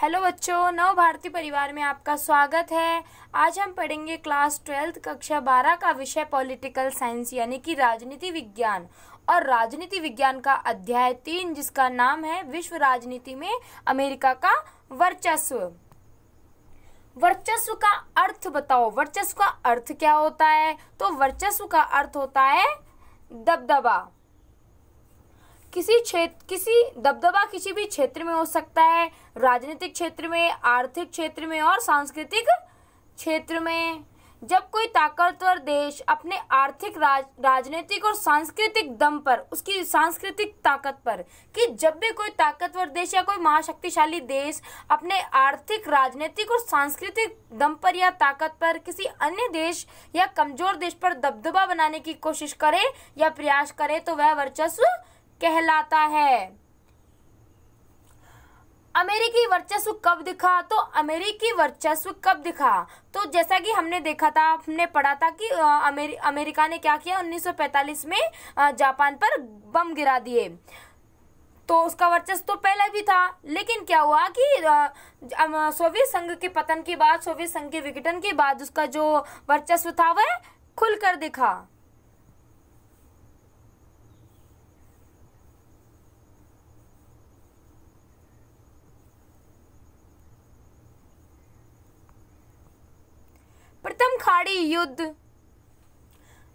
hello बच्चों नव भारती परिवार में आपका स्वागत है आज हम पढ़ेंगे क्लास ट्वेल्थ कक्षा बारह का विषय पॉलिटिकल साइंस यानी कि राजनीति विज्ञान और राजनीति विज्ञान का अध्याय तीन जिसका नाम है विश्व राजनीति में अमेरिका का वर्चस्व वर्चस्व का अर्थ बताओ वर्चस्व का अर्थ क्या होता है तो वर्चस्व का अर्थ होता है दबदबा किसी क्षेत्र किसी दबदबा किसी भी क्षेत्र में हो सकता है राजनीतिक क्षेत्र में आर्थिक क्षेत्र में और सांस्कृतिक क्षेत्र में जब कोई ताकतवर देश अपने आर्थिक राज राजनीतिक और सांस्कृतिक दम पर उसकी सांस्कृतिक ताकत पर कि जब भी कोई ताकतवर देश या कोई महाशक्तिशाली देश अपने आर्थिक राजनीतिक और सांस्कृतिक दम पर या ताकत पर किसी अन्य देश या कमजोर देश पर दबदबा बनाने की कोशिश करे या प्रयास करे तो वह वर्चस्व कहलाता है अमेरिकी वर्चस्व कब दिखा तो अमेरिकी वर्चस्व कब दिखा तो जैसा कि हमने देखा था हमने पढ़ा था कि अमेरि, अमेरिका ने क्या किया 1945 में जापान पर बम गिरा दिए तो उसका वर्चस्व तो पहले भी था लेकिन क्या हुआ कि सोवियत संघ के पतन के बाद सोवियत संघ के विघटन के बाद उसका जो वर्चस्व था वह खुलकर दिखा प्रथम खाड़ी युद्ध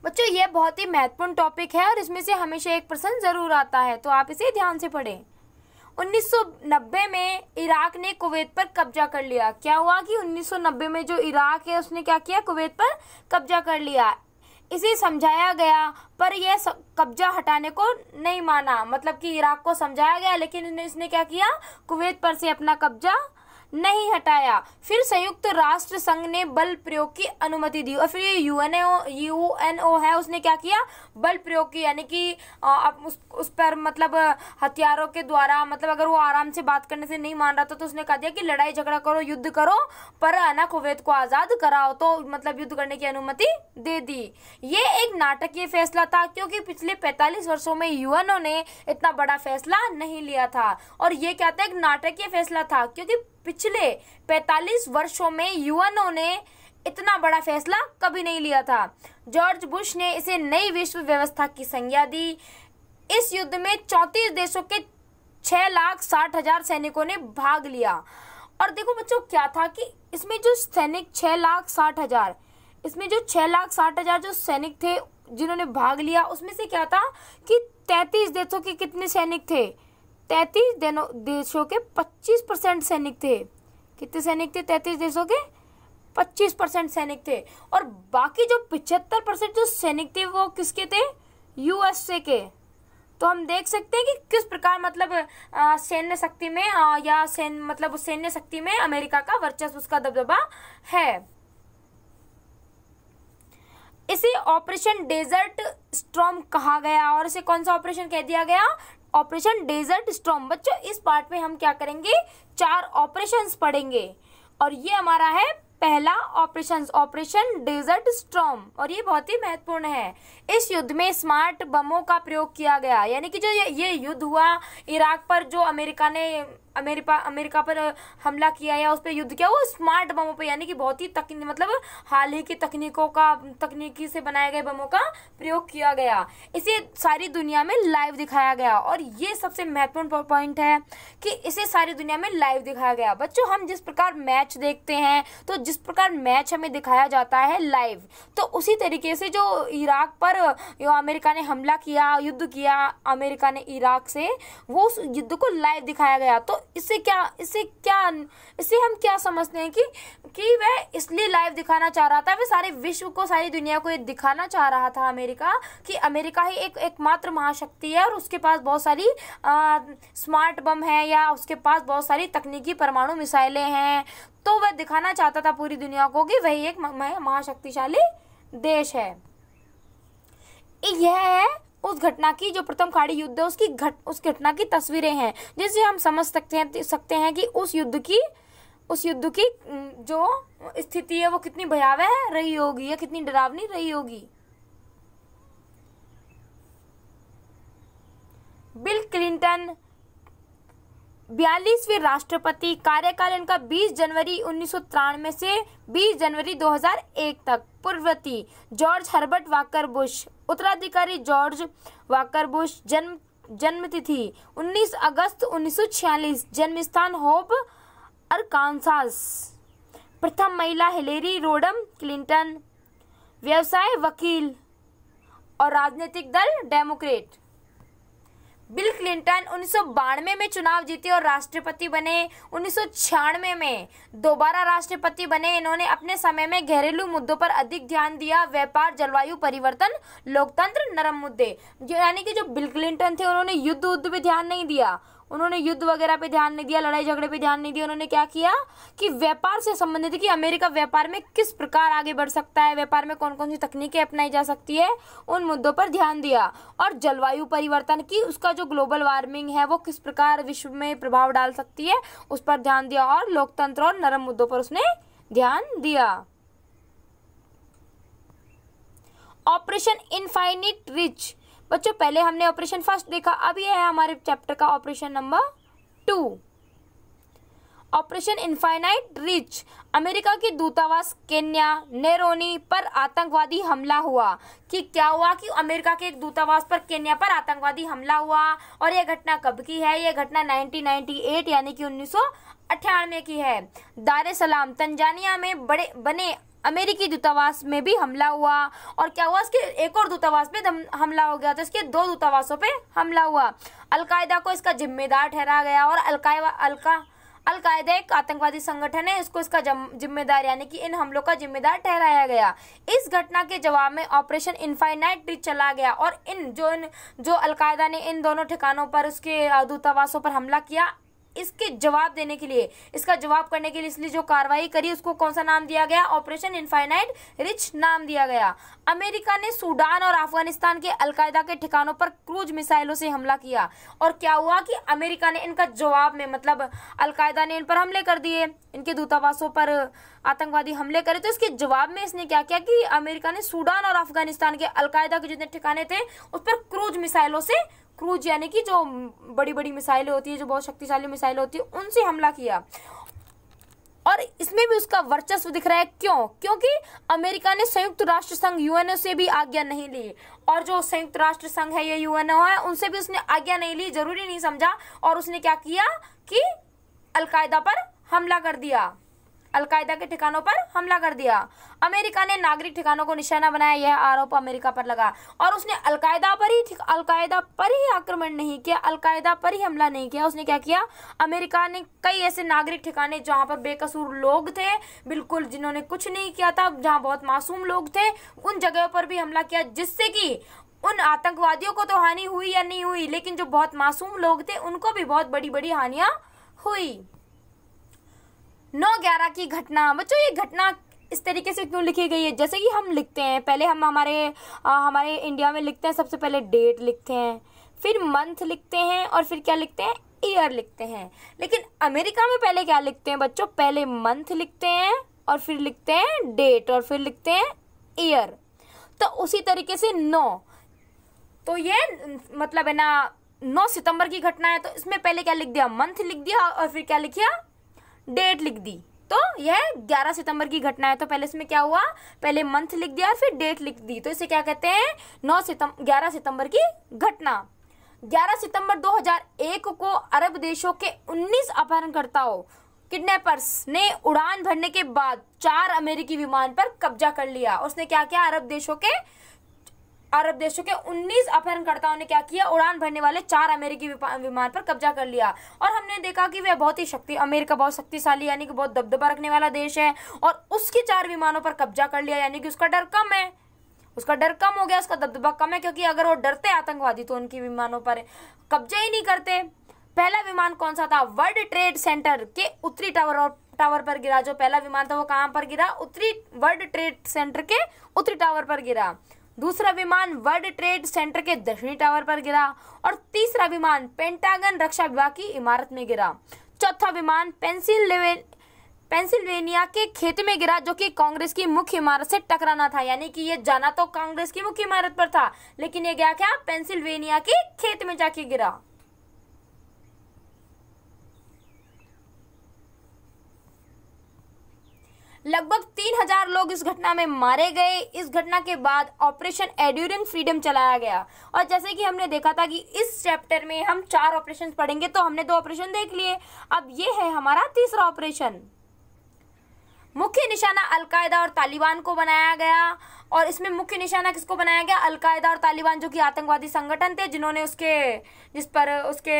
बच्चों ये बहुत ही महत्वपूर्ण टॉपिक है और इसमें से हमेशा एक प्रश्न जरूर आता है तो आप इसे ध्यान से पढ़ें 1990 में इराक ने कुवैत पर कब्जा कर लिया क्या हुआ कि 1990 में जो इराक है उसने क्या किया कुवैत पर कब्जा कर लिया इसे समझाया गया पर यह कब्जा हटाने को नहीं माना मतलब कि इराक को समझाया गया लेकिन इसने क्या किया कुवैत पर से अपना कब्जा नहीं हटाया फिर संयुक्त राष्ट्र संघ ने बल प्रयोग की अनुमति दी और फिर ये यूएनओ यूएनओ है उसने क्या किया बल प्रयोग की यानी कि उस, उस पर मतलब हथियारों के द्वारा मतलब अगर वो आराम से बात करने से नहीं मान रहा था तो उसने कहा दिया कि लड़ाई झगड़ा करो युद्ध करो पर ना कुवैत को आज़ाद कराओ तो मतलब युद्ध करने की अनुमति दे दी ये एक नाटकीय फैसला था क्योंकि पिछले पैंतालीस वर्षों में यूएनओ ने इतना बड़ा फैसला नहीं लिया था और ये क्या था एक नाटकीय फैसला था क्योंकि पिछले 45 वर्षों में यूएनओ ने इतना बड़ा फैसला कभी नहीं लिया था जॉर्ज बुश ने इसे नई विश्व व्यवस्था की संज्ञा दी इस युद्ध में चौंतीस देशों के छह लाख साठ हजार सैनिकों ने भाग लिया और देखो बच्चों क्या था कि इसमें जो सैनिक छह लाख साठ हजार इसमें जो छह लाख साठ हजार जो सैनिक थे जिन्होंने भाग लिया उसमें से क्या था कि तैतीस देशों के कितने सैनिक थे तैतीस देशों के पच्चीस परसेंट सैनिक थे कितने सैनिक थे तैतीस देशों के पच्चीस परसेंट सैनिक थे और बाकी जो पिछहत्तर परसेंट जो सैनिक थे वो किसके थे यूएसए के तो हम देख सकते हैं कि किस प्रकार मतलब सैन्य शक्ति में आ, या सैन मतलब सैन्य शक्ति में अमेरिका का वर्चस्व उसका दबदबा है इसे ऑपरेशन डेजर्ट स्ट्रॉम कहा गया और इसे कौन सा ऑपरेशन कह दिया गया ऑपरेशन डेजर्ट स्टॉम बच्चों इस पार्ट में हम क्या करेंगे चार ऑपरेशन पढ़ेंगे और ये हमारा है पहला ऑपरेशन ऑपरेशन डेजर्ट स्ट्रॉम और ये बहुत ही महत्वपूर्ण है इस युद्ध में स्मार्ट बमों का प्रयोग किया गया यानी कि जो ये, ये युद्ध हुआ इराक पर जो अमेरिका ने अमेरिका अमेरिका पर हमला किया या उस पर युद्ध किया वो स्मार्ट बमों पर यानी कि बहुत ही तकनी मतलब हाल ही की तकनीकों का तकनीकी से बनाए गए बमों का प्रयोग किया गया इसे सारी दुनिया में लाइव दिखाया गया और ये सबसे महत्वपूर्ण पॉइंट है कि इसे सारी दुनिया में लाइव दिखाया गया बच्चों हम जिस प्रकार मैच देखते हैं तो जिस प्रकार मैच हमें दिखाया जाता है लाइव तो उसी तरीके से जो इराक पर जो अमेरिका ने हमला किया युद्ध किया अमेरिका ने इराक से वो उस युद्ध को लाइव दिखाया गया तो इससे क्या इससे क्या इससे हम क्या समझते हैं कि कि वह इसलिए लाइव दिखाना चाह रहा था वह सारे विश्व को सारी दुनिया को ये दिखाना चाह रहा था अमेरिका कि अमेरिका ही एक एकमात्र महाशक्ति है और उसके पास बहुत सारी आ, स्मार्ट बम है या उसके पास बहुत सारी तकनीकी परमाणु मिसाइलें हैं तो वह दिखाना चाहता था पूरी दुनिया को कि वही एक महाशक्तिशाली देश है यह है उस घटना की जो प्रथम खाड़ी युद्ध है उसकी घट उस घटना की तस्वीरें हैं जिससे हम समझ सकते हैं सकते हैं कि उस युद्ध की उस युद्ध की जो स्थिति है वो कितनी भयावह रही होगी या कितनी डरावनी रही होगी बिल क्लिंटन बयालीसवें राष्ट्रपति कार्यकाल इनका 20 जनवरी उन्नीस से 20 जनवरी 2001 तक पूर्ववर्ती जॉर्ज हर्बर्ट वाकर बुश उत्तराधिकारी जॉर्ज वाकर बुश जन्म जन्मतिथि 19 अगस्त 1946 जन्म स्थान होप अरकानसास प्रथम महिला हिलेरी रोडम क्लिंटन व्यवसाय वकील और राजनीतिक दल डेमोक्रेट बिल क्लिंटन उन्नीस में चुनाव जीते और राष्ट्रपति बने उन्नीस में दोबारा राष्ट्रपति बने इन्होंने अपने समय में घरेलू मुद्दों पर अधिक ध्यान दिया व्यापार जलवायु परिवर्तन लोकतंत्र नरम मुद्दे यानी कि जो बिल क्लिंटन थे उन्होंने युद्ध उद्ध पे ध्यान नहीं दिया उन्होंने युद्ध वगैरह पे ध्यान नहीं दिया लड़ाई झगड़े पे ध्यान नहीं दिया उन्होंने क्या किया कि व्यापार से संबंधित कि अमेरिका व्यापार में किस प्रकार आगे बढ़ सकता है व्यापार में कौन कौन सी तकनीकें अपनाई जा सकती है उन मुद्दों पर ध्यान दिया और जलवायु परिवर्तन की उसका जो ग्लोबल वार्मिंग है वो किस प्रकार विश्व में प्रभाव डाल सकती है उस पर ध्यान दिया और लोकतंत्र और नरम मुद्दों पर उसने ध्यान दिया ऑपरेशन इनफाइनिट रिच बच्चों पहले हमने ऑपरेशन फर्स्ट देखा अब ये है हमारे चैप्टर का operation number two operation infinite reach America की दूतावास केन्या नेरोनी पर आतंकवादी हमला हुआ कि क्या हुआ कि अमेरिका के एक दूतावास पर केन्या पर आतंकवादी हमला हुआ और यह घटना कब की है यह घटना 1998 यानी कि उन्नीस की है दार सलाम तंजानिया में बड़े बने अमेरिकी दूतावास में भी हमला हुआ और क्या हुआ इसके एक और दूतावास पे हमला हो गया तो इसके दो दूतावासों पे हमला हुआ अलकायदा को इसका जिम्मेदार ठहराया गया और अलकायदा अलका अलकायदा एक आतंकवादी संगठन है इसको इसका जिम्मेदार यानी कि इन हमलों का जिम्मेदार ठहराया गया इस घटना के जवाब में ऑपरेशन इन्फाइनाइट ट्रिच चला गया और इन जो इन जो अलकायदा ने इन दोनों ठिकानों पर उसके दूतावासों पर हमला किया इसके जवाब देने के लिए इसका जवाब करने के लिए इसलिए जो कार्रवाई करी उसको कौन सा नाम दिया गया ऑपरेशन इनफाइनाइट रिच नाम दिया गया अमेरिका ने सूडान और अफगानिस्तान के अलकायदा के ठिकानों पर क्रूज मिसाइलों से हमला किया और क्या हुआ कि अमेरिका ने इनका जवाब में मतलब अलकायदा ने इन पर हमले कर दिए इनके दूतावासों पर आतंकवादी हमले करे तो इसके जवाब में इसने क्या किया कि अमेरिका ने सूडान और अफगानिस्तान के अलकायदा के जितने ठिकाने थे उस पर क्रूज मिसाइलों से क्रूज यानी कि जो बड़ी बड़ी मिसाइलें होती है जो बहुत शक्तिशाली मिसाइलें होती है उनसे हमला किया और इसमें भी उसका वर्चस्व दिख रहा है क्यों क्योंकि अमेरिका ने संयुक्त राष्ट्र संघ यूएनओ से भी आज्ञा नहीं ली और जो संयुक्त राष्ट्र संघ है ये यूएनओ है उनसे भी उसने आज्ञा नहीं ली जरूरी नहीं समझा और उसने क्या किया कि अलकायदा पर हमला कर दिया अलकायदा के ठिकानों पर हमला कर दिया अमेरिका ने नागरिक ठिकानों को निशाना बनाया यह आरोप अमेरिका पर लगा और उसने अलकायदा पर ही अलकायदा पर ही आक्रमण नहीं किया अलकायदा पर ही हमला नहीं किया उसने क्या किया अमेरिका ने कई ऐसे नागरिक ठिकाने जहां पर बेकसूर लोग थे बिल्कुल जिन्होंने कुछ नहीं किया था जहां बहुत मासूम लोग थे उन जगहों पर भी हमला किया जिससे कि उन आतंकवादियों को तो हानि हुई या नहीं हुई लेकिन जो बहुत मासूम लोग थे उनको भी बहुत बड़ी बड़ी हानियाँ हुई नौ ग्यारह की घटना बच्चों ये घटना इस तरीके से क्यों लिखी गई है जैसे कि हम लिखते हैं पहले हम हमारे आ, हमारे इंडिया में लिखते हैं सबसे पहले डेट लिखते हैं फिर मंथ लिखते हैं और फिर क्या लिखते हैं ईयर लिखते हैं लेकिन अमेरिका में पहले क्या लिखते हैं बच्चों पहले मंथ लिखते हैं और फिर लिखते हैं डेट और फिर लिखते हैं ईयर तो उसी तरीके से नौ तो ये मतलब है ना नौ सितंबर की घटना है तो इसमें पहले क्या लिख दिया मंथ लिख दिया और फिर क्या लिखिया डेट लिख दी तो यह 11 सितंबर की घटना है तो पहले इसमें क्या हुआ पहले मंथ लिख दिया और फिर डेट लिख दी तो इसे क्या कहते हैं नौ सितंबर ग्यारह सितंबर की घटना 11 सितंबर 2001 को अरब देशों के 19 अपहरणकर्ताओं किडनैपर्स ने उड़ान भरने के बाद चार अमेरिकी विमान पर कब्जा कर लिया उसने क्या किया अरब देशों के अरब देशों के 19 अपहरणकर्ताओं ने क्या किया उड़ान भरने वाले चार अमेरिकी विमान पर कब्जा कर लिया और हमने देखा कि वह बहुत ही शक्ति अमेरिका बहुत शक्तिशाली यानी कि बहुत दबदबा रखने वाला देश है और उसके चार विमानों पर कब्जा कर लिया यानी कि उसका डर कम है उसका डर कम हो गया उसका दबदबा कम है क्योंकि अगर वो डरते आतंकवादी तो उनकी विमानों पर कब्जा ही नहीं करते पहला विमान कौन सा था वर्ल्ड ट्रेड सेंटर के उत्तरी टावर और टावर पर गिरा जो पहला विमान था वो कहां पर गिरा उत्तरी वर्ल्ड ट्रेड सेंटर के उत्तरी टावर पर गिरा दूसरा विमान वर्ल्ड ट्रेड सेंटर के दक्षिणी टावर पर गिरा और तीसरा विमान पेंटागन रक्षा विभाग की इमारत में गिरा चौथा विमान पेंसिल्वेनिया के खेत में गिरा जो कि कांग्रेस की मुख्य इमारत से टकराना था यानी कि ये जाना तो कांग्रेस की मुख्य इमारत पर था लेकिन ये गया क्या पेंसिल्वेनिया के खेत में जाके गिरा लगभग लोग इस घटना में मारे गए इस घटना के बाद ऑपरेशन एड्यूरिंग फ्रीडम चलाया गया और जैसे कि हमने देखा था कि इस चैप्टर में हम चार ऑपरेशन पढ़ेंगे तो हमने दो ऑपरेशन देख लिए अब ये है हमारा तीसरा ऑपरेशन मुख्य निशाना अलकायदा और तालिबान को बनाया गया और इसमें मुख्य निशाना किसको बनाया गया अलकायदा और तालिबान जो कि आतंकवादी संगठन थे जिन्होंने उसके जिस पर उसके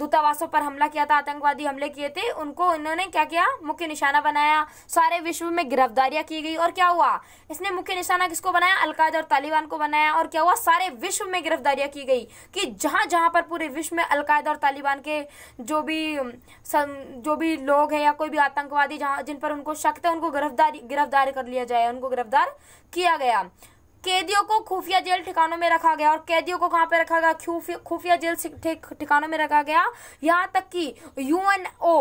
दूतावासों पर हमला किया था आतंकवादी हमले किए थे उनको इन्होंने क्या किया मुख्य निशाना बनाया सारे विश्व में गिरफ्तारियां की गई और क्या हुआ इसने मुख्य निशाना किसको बनाया अलकायदा और तालिबान को बनाया और क्या हुआ सारे विश्व में गिरफ्तारियां की गई कि जहां जहां पर पूरे विश्व में अलकायदा और तालिबान के जो भी जो भी लोग हैं या कोई भी आतंकवादी जहां जिन पर उनको शक है उनको गिरफ्तारी गिरफ्तार कर लिया जाए उनको गिरफ्तार किया गया कैदियों को खुफिया जेल ठिकानों में रखा गया और कैदियों को कहाँ पे रखा गया खुफिया जेल ठिकानों में रखा गया यहाँ तक कि यूएनओ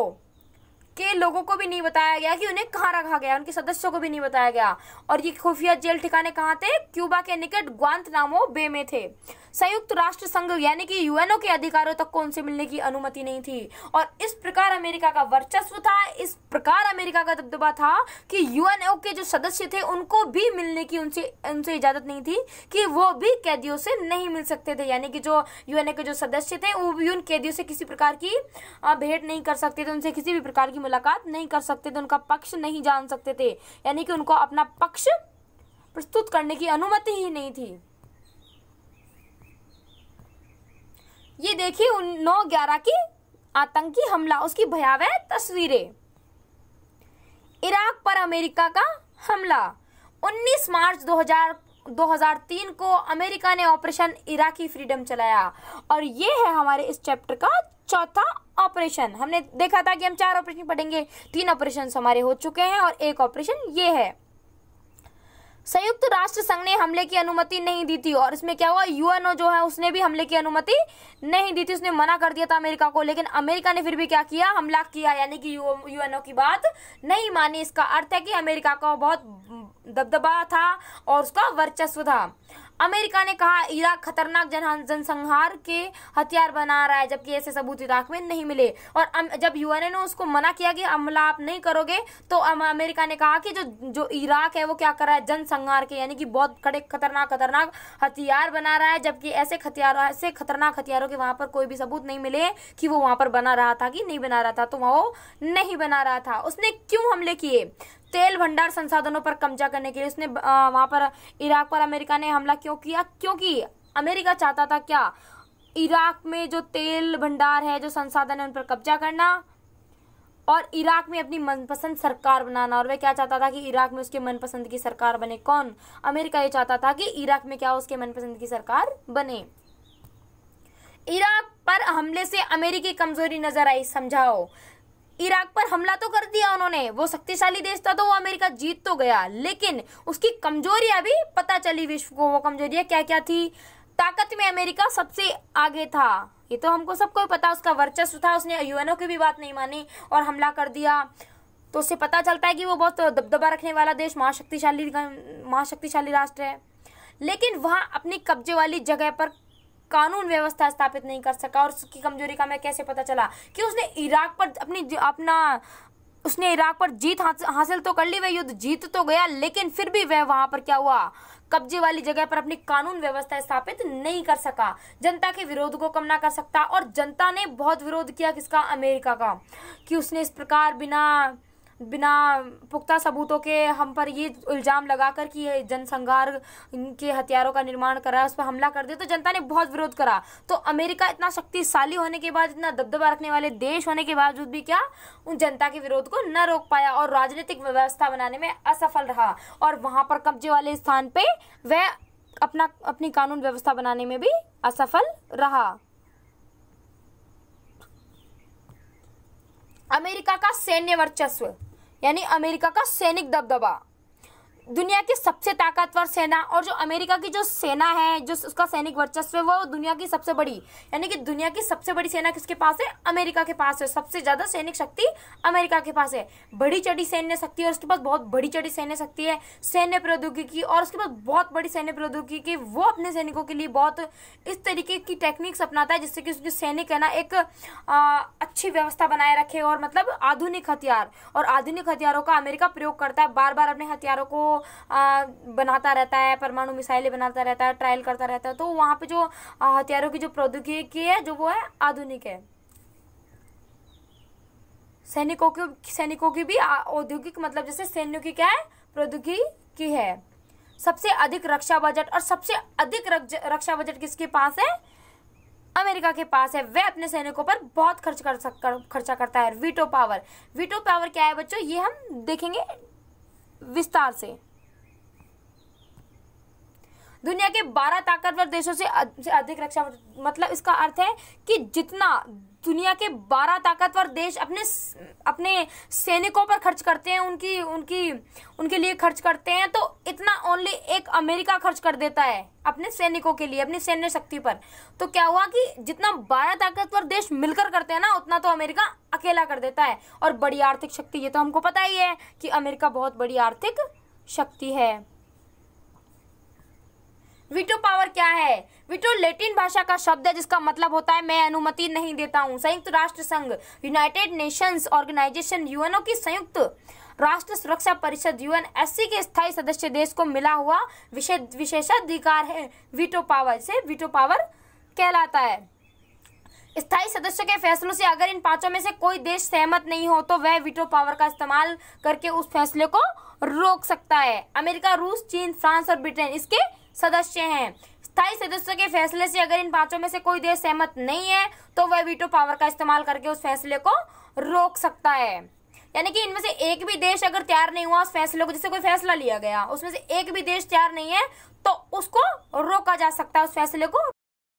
के लोगों को भी नहीं बताया गया कि उन्हें कहाँ रखा गया उनके सदस्यों को भी नहीं बताया गया और ये खुफिया जेल ठिकाने कहाँ थे क्यूबा के निकट ग्वांत नामो बे में थे संयुक्त राष्ट्र संघ यानी कि यूएनओ के अधिकारों तक को उनसे मिलने की अनुमति नहीं थी और इस प्रकार अमेरिका का वर्चस्व था इस प्रकार अमेरिका का दबदबा था कि यूएनओ के जो सदस्य थे उनको भी मिलने की उनसे उनसे इजाजत नहीं थी कि वो भी कैदियों से नहीं मिल सकते थे यानी कि जो यूएनओ के जो सदस्य थे वो भी उन कैदियों से किसी प्रकार की भेंट नहीं कर सकते थे उनसे किसी भी प्रकार की की मुलाकात नहीं कर सकते थे उनका पक्ष नहीं जान सकते थे यानी कि उनको अपना पक्ष प्रस्तुत करने की अनुमति ही नहीं थी ये देखिए उन नौ ग्यारह की आतंकी हमला उसकी भयावह तस्वीरें इराक पर अमेरिका का हमला 19 मार्च 2000 2003 को अमेरिका ने ऑपरेशन इराकी फ्रीडम चलाया और ये है हमारे इस चैप्टर का चौथा ऑपरेशन हमने देखा था कि हम चार ऑपरेशन पढ़ेंगे तीन ऑपरेशन हमारे हो चुके हैं और एक ऑपरेशन ये है संयुक्त राष्ट्र संघ ने हमले की अनुमति नहीं दी थी और इसमें क्या हुआ यूएनओ जो है उसने भी हमले की अनुमति नहीं दी थी उसने मना कर दिया था अमेरिका को लेकिन अमेरिका ने फिर भी क्या किया हमला किया यानी कि यूएनओ की बात नहीं मानी इसका अर्थ है कि अमेरिका का बहुत दबदबा था और उसका वर्चस्व था अमेरिका ने कहा इराक खतरनाक जन जनसंहार के हथियार बना रहा है जबकि ऐसे सबूत इराक में नहीं मिले और जब यूएनए ने उसको मना किया कि हमला आप नहीं करोगे तो अमेरिका ने कहा कि जो जो इराक है वो क्या कर रहा है जनसंहार के यानी कि बहुत कड़े खतरनाक खतरनाक हथियार बना रहा है जबकि ऐसे हथियारों ऐसे खतरनाक हथियारों के वहां पर कोई भी सबूत नहीं मिले कि वो वहां पर बना रहा था कि नहीं बना रहा था तो वह नहीं बना रहा था उसने क्यों हमले किए तेल भंडार संसाधनों पर कब्जा करने के लिए उसने वहां पर इराक पर अमेरिका ने हमला क्यों किया क्योंकि अमेरिका चाहता था क्या इराक में जो तेल भंडार है जो संसाधन है उन पर कब्जा करना और इराक में अपनी मनपसंद सरकार बनाना और वह क्या चाहता था कि इराक में उसके मनपसंद की सरकार बने कौन अमेरिका ये चाहता था कि इराक में क्या उसके मनपसंद की सरकार बने इराक पर हमले से अमेरिकी कमजोरी नजर आई समझाओ इराक पर हमला तो कर दिया उन्होंने वो शक्तिशाली देश था तो वो अमेरिका जीत तो गया लेकिन उसकी कमजोरियां भी पता चली विश्व को वो कमजोरियां क्या क्या थी ताकत में अमेरिका सबसे आगे था ये तो हमको सबको पता उसका वर्चस्व था उसने यूएनओ की भी बात नहीं मानी और हमला कर दिया तो उससे पता चलता है कि वो बहुत दबदबा रखने वाला देश महाशक्तिशाली महाशक्तिशाली राष्ट्र है लेकिन वहाँ अपनी कब्जे वाली जगह पर कानून व्यवस्था स्थापित नहीं कर सका और उसकी कमजोरी का मैं कैसे पता चला कि उसने इराक पर अपनी अपना उसने इराक पर जीत हासिल तो कर ली वह युद्ध जीत तो गया लेकिन फिर भी वह वहां पर क्या हुआ कब्जे वाली जगह पर अपनी कानून व्यवस्था स्थापित नहीं कर सका जनता के विरोध को कम ना कर सकता और जनता ने बहुत विरोध किया किसका अमेरिका का कि उसने इस प्रकार बिना बिना पुख्ता सबूतों के हम पर ये इल्ज़ाम लगाकर कि ये जनसंघार के हथियारों का निर्माण करा उस पर हमला कर दिया तो जनता ने बहुत विरोध करा तो अमेरिका इतना शक्तिशाली होने के बाद इतना दबदबा रखने वाले देश होने के बावजूद भी क्या उन जनता के विरोध को न रोक पाया और राजनीतिक व्यवस्था बनाने में असफल रहा और वहाँ पर कब्जे वाले स्थान पर वह अपना अपनी कानून व्यवस्था बनाने में भी असफल रहा अमेरिका का सैन्य वर्चस्व यानी अमेरिका का सैनिक दबदबा दुनिया की सबसे ताकतवर सेना और जो अमेरिका की जो सेना है जो उसका सैनिक वर्चस्व है वो दुनिया की सबसे बड़ी यानी कि दुनिया की सबसे बड़ी सेना किसके पास है अमेरिका के पास है सबसे ज़्यादा सैनिक शक्ति अमेरिका के पास है बड़ी चढ़ी सैन्य शक्ति और उसके पास बहुत बड़ी चढ़ी सैन्य शक्ति है सैन्य प्रौद्योगिकी और उसके पास बहुत बड़ी सैन्य प्रौद्योगिकी वो अपने सैनिकों के लिए बहुत इस तरीके की टेक्निक्स अपनाता है जिससे कि उसके सैनिक है ना एक अच्छी व्यवस्था बनाए रखे और मतलब आधुनिक हथियार और आधुनिक हथियारों का अमेरिका प्रयोग करता है बार बार अपने हथियारों को बनाता रहता है परमाणु मिसाइलें बनाता रहता है ट्रायल करता रहता है तो वहाँ पे जो हथियारों की जो प्रौद्योगिकी है जो वो है आधुनिक है सैनिकों की सैनिकों की भी औद्योगिक मतलब जैसे सैन्य की क्या है प्रौद्योगिकी की है सबसे अधिक रक्षा बजट और सबसे अधिक रक्षा बजट किसके पास है अमेरिका के पास है वह अपने सैनिकों पर बहुत खर्च कर, कर खर्चा करता है वीटो पावर वीटो पावर क्या है बच्चों ये हम देखेंगे विस्तार से दुनिया के 12 ताकतवर देशों से अधिक रक्षा मतलब इसका अर्थ है कि जितना दुनिया के 12 ताकतवर देश अपने अपने सैनिकों पर खर्च करते हैं उनकी उनकी उनके लिए खर्च करते हैं तो इतना ओनली एक अमेरिका खर्च कर देता है अपने सैनिकों के लिए अपनी सैन्य शक्ति पर तो क्या हुआ कि जितना 12 ताकतवर देश मिलकर करते हैं ना उतना तो अमेरिका अकेला कर देता है और बड़ी आर्थिक शक्ति ये तो हमको पता ही है कि अमेरिका बहुत बड़ी आर्थिक शक्ति है वीटो पावर क्या है वीटो लेटिन भाषा का शब्द है जिसका मतलब होता है मैं अनुमति नहीं देता हूँ संयुक्त राष्ट्र संघ यूनाइटेड नेशंस ऑर्गेनाइजेशन यूएनओ की संयुक्त राष्ट्र सुरक्षा परिषद यूएन एससी के स्थायी सदस्य देश को मिला हुआ विशेषाधिकार है वीटो पावर से वीटो पावर कहलाता है स्थायी सदस्यों के फैसलों से अगर इन पांचों में से कोई देश सहमत नहीं हो तो वह वीटो पावर का इस्तेमाल करके उस फैसले को रोक सकता है अमेरिका रूस चीन फ्रांस और ब्रिटेन इसके सदस्य हैं स्थायी सदस्यों के फैसले से अगर इन पांचों में से कोई देश सहमत नहीं है तो वह वीटो पावर का इस्तेमाल करके उस फैसले को रोक सकता है यानी कि इनमें से एक भी देश अगर तैयार नहीं हुआ उस फैसले को जैसे कोई फैसला लिया गया उसमें से एक भी देश तैयार नहीं है तो उसको रोका जा सकता है उस फैसले को